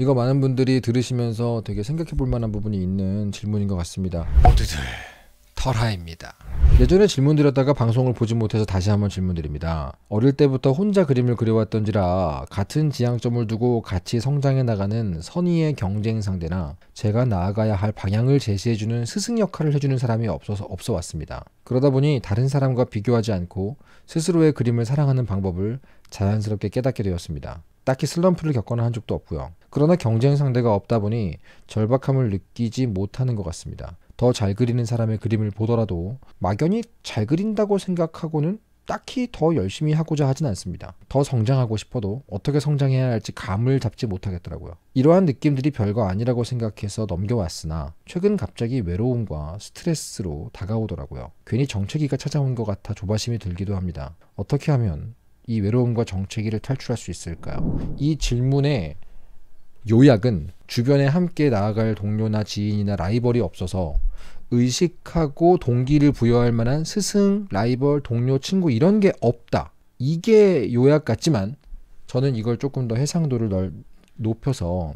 이거 많은 분들이 들으시면서 되게 생각해 볼 만한 부분이 있는 질문인 것 같습니다. 모두들 털하입니다. 예전에 질문 드렸다가 방송을 보지 못해서 다시 한번 질문 드립니다. 어릴 때부터 혼자 그림을 그려왔던지라 같은 지향점을 두고 같이 성장해 나가는 선의의 경쟁 상대나 제가 나아가야 할 방향을 제시해주는 스승 역할을 해주는 사람이 없어서 없어 왔습니다. 그러다 보니 다른 사람과 비교하지 않고 스스로의 그림을 사랑하는 방법을 자연스럽게 깨닫게 되었습니다. 딱히 슬럼프를 겪거나 한 적도 없고요. 그러나 경쟁 상대가 없다 보니 절박함을 느끼지 못하는 것 같습니다. 더 잘 그리는 사람의 그림을 보더라도 막연히 잘 그린다고 생각하고는 딱히 더 열심히 하고자 하진 않습니다. 더 성장하고 싶어도 어떻게 성장해야 할지 감을 잡지 못하겠더라고요. 이러한 느낌들이 별거 아니라고 생각해서 넘겨왔으나 최근 갑자기 외로움과 스트레스로 다가오더라고요. 괜히 정체기가 찾아온 것 같아 조바심이 들기도 합니다. 어떻게 하면 이 외로움과 정체기를 탈출할 수 있을까요? 이 질문에 요약은 주변에 함께 나아갈 동료나 지인이나 라이벌이 없어서 의식하고 동기를 부여할 만한 스승, 라이벌, 동료, 친구 이런 게 없다. 이게 요약 같지만 저는 이걸 조금 더 해상도를 넓, 높여서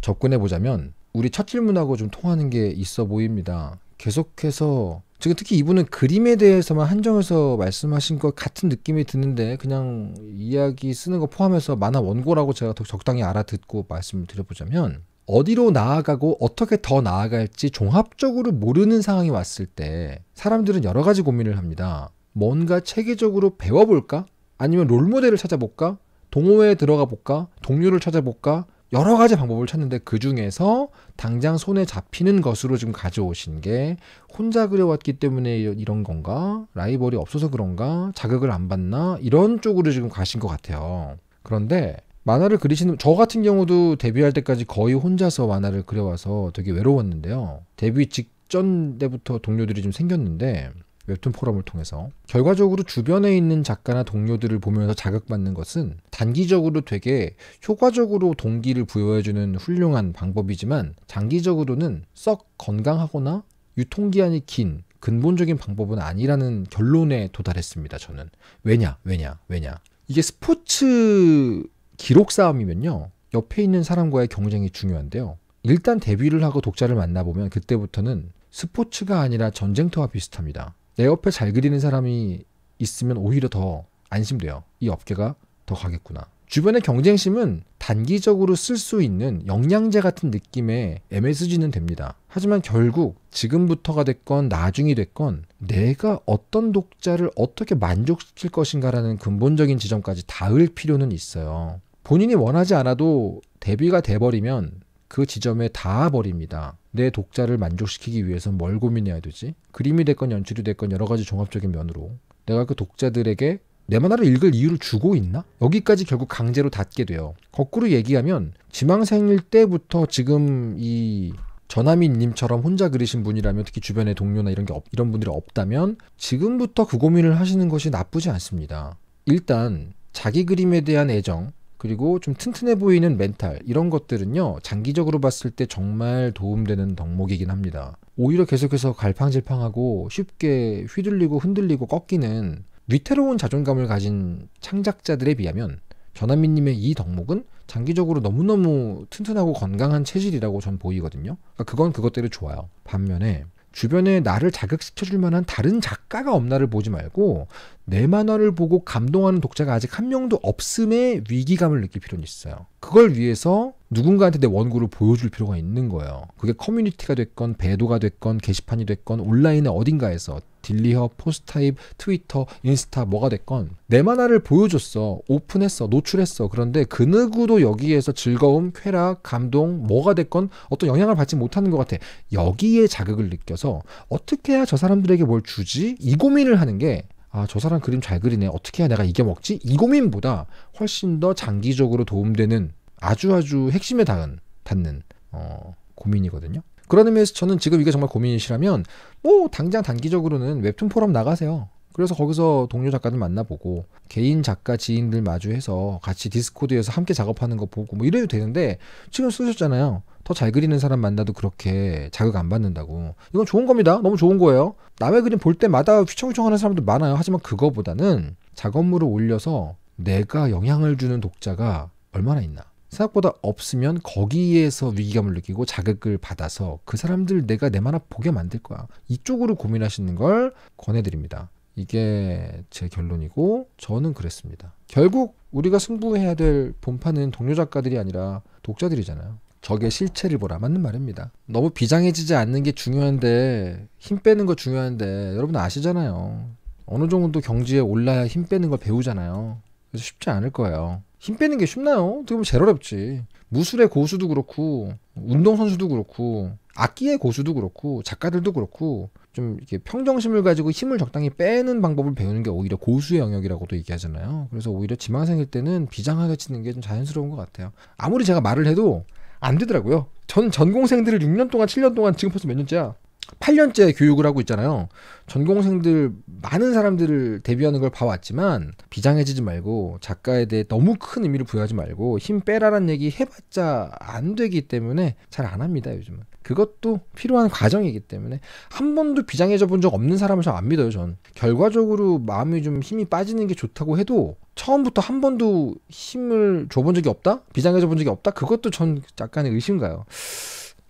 접근해 보자면 우리 첫 질문하고 좀 통하는 게 있어 보입니다. 계속해서 지금 특히 이분은 그림에 대해서만 한정해서 말씀하신 것 같은 느낌이 드는데 그냥 이야기 쓰는 거 포함해서 만화 원고라고 제가 더 적당히 알아듣고 말씀을 드려보자면 어디로 나아가고 어떻게 더 나아갈지 종합적으로 모르는 상황이 왔을 때 사람들은 여러 가지 고민을 합니다. 뭔가 체계적으로 배워볼까? 아니면 롤모델을 찾아볼까? 동호회에 들어가 볼까? 동료를 찾아볼까? 여러 가지 방법을 찾는데 그 중에서 당장 손에 잡히는 것으로 지금 가져오신 게 혼자 그려왔기 때문에 이런 건가? 라이벌이 없어서 그런가? 자극을 안 받나? 이런 쪽으로 지금 가신 것 같아요. 그런데 만화를 그리시는 저 같은 경우도 데뷔할 때까지 거의 혼자서 만화를 그려와서 되게 외로웠는데요. 데뷔 직전 때부터 동료들이 좀 생겼는데 웹툰 포럼을 통해서 결과적으로 주변에 있는 작가나 동료들을 보면서 자극받는 것은 단기적으로 되게 효과적으로 동기를 부여해주는 훌륭한 방법이지만 장기적으로는 썩 건강하거나 유통기한이 긴 근본적인 방법은 아니라는 결론에 도달했습니다, 저는. 왜냐, 왜냐, 왜냐. 이게 스포츠 기록 싸움이면요. 옆에 있는 사람과의 경쟁이 중요한데요. 일단 데뷔를 하고 독자를 만나보면 그때부터는 스포츠가 아니라 전쟁터와 비슷합니다. 내 옆에 잘 그리는 사람이 있으면 오히려 더 안심돼요. 이 업계가 더 가겠구나. 주변의 경쟁심은 단기적으로 쓸 수 있는 영양제 같은 느낌의 MSG는 됩니다. 하지만 결국 지금부터가 됐건 나중이 됐건 내가 어떤 독자를 어떻게 만족시킬 것인가라는 근본적인 지점까지 닿을 필요는 있어요. 본인이 원하지 않아도 대비가 돼버리면 그 지점에 닿아버립니다. 내 독자를 만족시키기 위해서뭘 고민해야 되지? 그림이 됐건 연출이 됐건 여러 가지 종합적인 면으로 내가 그 독자들에게 내 만화를 읽을 이유를 주고 있나? 여기까지 결국 강제로 닿게 돼요. 거꾸로 얘기하면 지망생일 때부터 지금 이 전하민님처럼 혼자 그리신 분이라면 특히 주변에 동료나 이런 게 없, 이런 분들이 없다면 지금부터 그 고민을 하시는 것이 나쁘지 않습니다. 일단 자기 그림에 대한 애정, 그리고 좀 튼튼해 보이는 멘탈 이런 것들은요 장기적으로 봤을 때 정말 도움되는 덕목이긴 합니다. 오히려 계속해서 갈팡질팡하고 쉽게 휘둘리고 흔들리고 꺾이는 위태로운 자존감을 가진 창작자들에 비하면 전한민님의 이 덕목은 장기적으로 너무너무 튼튼하고 건강한 체질이라고 전 보이거든요. 그러니까 그건 그것대로 좋아요. 반면에 주변에 나를 자극시켜줄 만한 다른 작가가 없나를 보지 말고 내 만화를 보고 감동하는 독자가 아직 한 명도 없음에 위기감을 느낄 필요는 있어요. 그걸 위해서 누군가한테 내 원고를 보여줄 필요가 있는 거예요. 그게 커뮤니티가 됐건 배도가 됐건 게시판이 됐건 온라인의 어딘가에서 딜리어 포스타입, 트위터, 인스타 뭐가 됐건 내 만화를 보여줬어, 오픈했어, 노출했어. 그런데 그 누구도 여기에서 즐거움, 쾌락, 감동 뭐가 됐건 어떤 영향을 받지 못하는 것 같아. 여기에 자극을 느껴서 어떻게 해야 저 사람들에게 뭘 주지? 이 고민을 하는 게 아, 저 사람 그림 잘 그리네. 어떻게 해야 내가 이게 먹지? 이 고민보다 훨씬 더 장기적으로 도움되는 아주 아주 핵심에 닿은, 닿는, 어, 고민이거든요. 그런 의미에서 저는 지금 이게 정말 고민이시라면, 뭐, 당장 단기적으로는 웹툰 포럼 나가세요. 그래서 거기서 동료 작가들 만나보고 개인 작가 지인들 마주해서 같이 디스코드에서 함께 작업하는 거 보고 뭐 이래도 되는데 지금 쓰셨잖아요. 더 잘 그리는 사람 만나도 그렇게 자극 안 받는다고. 이건 좋은 겁니다. 너무 좋은 거예요. 남의 그림 볼 때마다 휘청휘청하는 사람도 많아요. 하지만 그거보다는 작업물을 올려서 내가 영향을 주는 독자가 얼마나 있나. 생각보다 없으면 거기에서 위기감을 느끼고 자극을 받아서 그 사람들 내가 내 만화 보게 만들 거야. 이쪽으로 고민하시는 걸 권해드립니다. 이게 제 결론이고 저는 그랬습니다. 결국 우리가 승부해야 될 본판은 동료 작가들이 아니라 독자들이잖아요. 적의 실체를 보라 맞는 말입니다. 너무 비장해지지 않는 게 중요한데 힘 빼는 거 중요한데 여러분 아시잖아요. 어느 정도 경지에 올라야 힘 빼는 걸 배우잖아요. 그래서 쉽지 않을 거예요. 힘 빼는 게 쉽나요? 어떻게 보면 제일 어렵지. 무술의 고수도 그렇고 운동 선수도 그렇고 악기의 고수도 그렇고 작가들도 그렇고 좀 이렇게 평정심을 가지고 힘을 적당히 빼는 방법을 배우는 게 오히려 고수의 영역이라고도 얘기하잖아요. 그래서 오히려 지망생일 때는 비장하게 치는 게 좀 자연스러운 것 같아요. 아무리 제가 말을 해도 안 되더라고요. 전 전공생들을 6년 동안 7년 동안 지금 벌써 몇 년째야. 8년째 교육을 하고 있잖아요. 전공생들 많은 사람들을 대비하는 걸 봐왔지만 비장해지지 말고 작가에 대해 너무 큰 의미를 부여하지 말고 힘 빼라란 얘기 해봤자 안 되기 때문에 잘 안 합니다 요즘은. 그것도 필요한 과정이기 때문에 한 번도 비장해져 본 적 없는 사람을 잘 안 믿어요 전. 결과적으로 마음이 좀 힘이 빠지는 게 좋다고 해도 처음부터 한 번도 힘을 줘 본 적이 없다? 비장해져 본 적이 없다? 그것도 전 약간의 의심가요.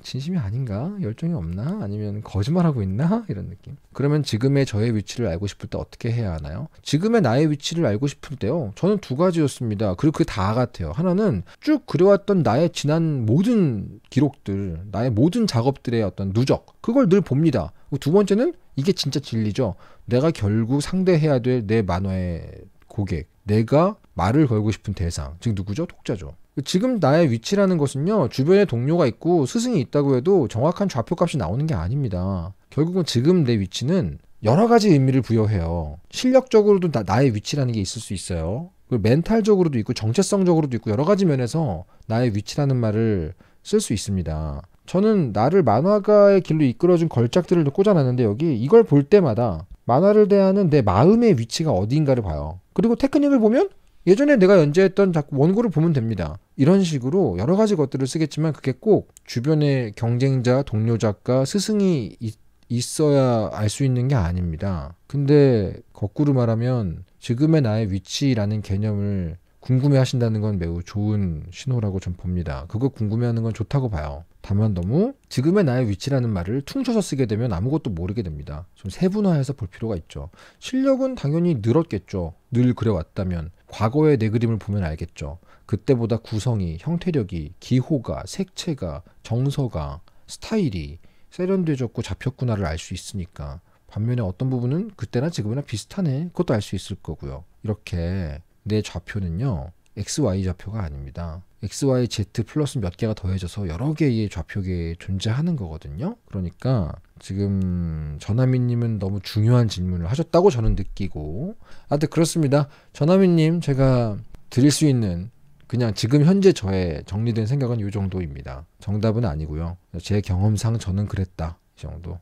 진심이 아닌가? 열정이 없나? 아니면 거짓말하고 있나? 이런 느낌. 그러면 지금의 저의 위치를 알고 싶을 때 어떻게 해야 하나요? 지금의 나의 위치를 알고 싶을 때요. 저는 두 가지였습니다. 그리고 그게 다 같아요. 하나는 쭉 그려왔던 나의 지난 모든 기록들, 나의 모든 작업들의 어떤 누적. 그걸 늘 봅니다. 두 번째는 이게 진짜 진리죠. 내가 결국 상대해야 될 내 만화의 고객. 내가 말을 걸고 싶은 대상. 지금 누구죠? 독자죠. 지금 나의 위치라는 것은요, 주변에 동료가 있고 스승이 있다고 해도 정확한 좌표 값이 나오는 게 아닙니다. 결국은 지금 내 위치는 여러 가지 의미를 부여해요. 실력적으로도 나, 의 위치라는 게 있을 수 있어요. 그리고 멘탈적으로도 있고 정체성적으로도 있고 여러 가지 면에서 나의 위치라는 말을 쓸 수 있습니다. 저는 나를 만화가의 길로 이끌어준 걸작들을 꽂아놨는데 여기 이걸 볼 때마다 만화를 대하는 내 마음의 위치가 어디인가를 봐요. 그리고 테크닉을 보면 예전에 내가 연재했던 원고를 보면 됩니다. 이런 식으로 여러 가지 것들을 쓰겠지만 그게 꼭주변의 경쟁자, 동료 작가, 스승이 있, 있어야 알 수 있는 게 아닙니다. 근데 거꾸로 말하면 지금의 나의 위치라는 개념을 궁금해 하신다는 건 매우 좋은 신호라고 전 봅니다. 그거 궁금해 하는 건 좋다고 봐요. 다만 너무 지금의 나의 위치라는 말을 퉁쳐서 쓰게 되면 아무것도 모르게 됩니다. 좀 세분화해서 볼 필요가 있죠. 실력은 당연히 늘었겠죠. 늘 그래왔다면. 과거의 내 그림을 보면 알겠죠. 그때보다 구성이, 형태력이, 기호가, 색채가, 정서가, 스타일이 세련돼졌고 잡혔구나를 알 수 있으니까 반면에 어떤 부분은 그때나 지금이나 비슷하네 그것도 알 수 있을 거고요. 이렇게 내 좌표는요 XY 좌표가 아닙니다. XY, Z 플러스 몇 개가 더해져서 여러 개의 좌표계에 존재하는 거거든요. 그러니까 지금 전하미님은 너무 중요한 질문을 하셨다고 저는 느끼고 아무튼 그렇습니다. 전하미님 제가 드릴 수 있는 그냥 지금 현재 저의 정리된 생각은 이 정도입니다. 정답은 아니고요. 제 경험상 저는 그랬다 이 정도.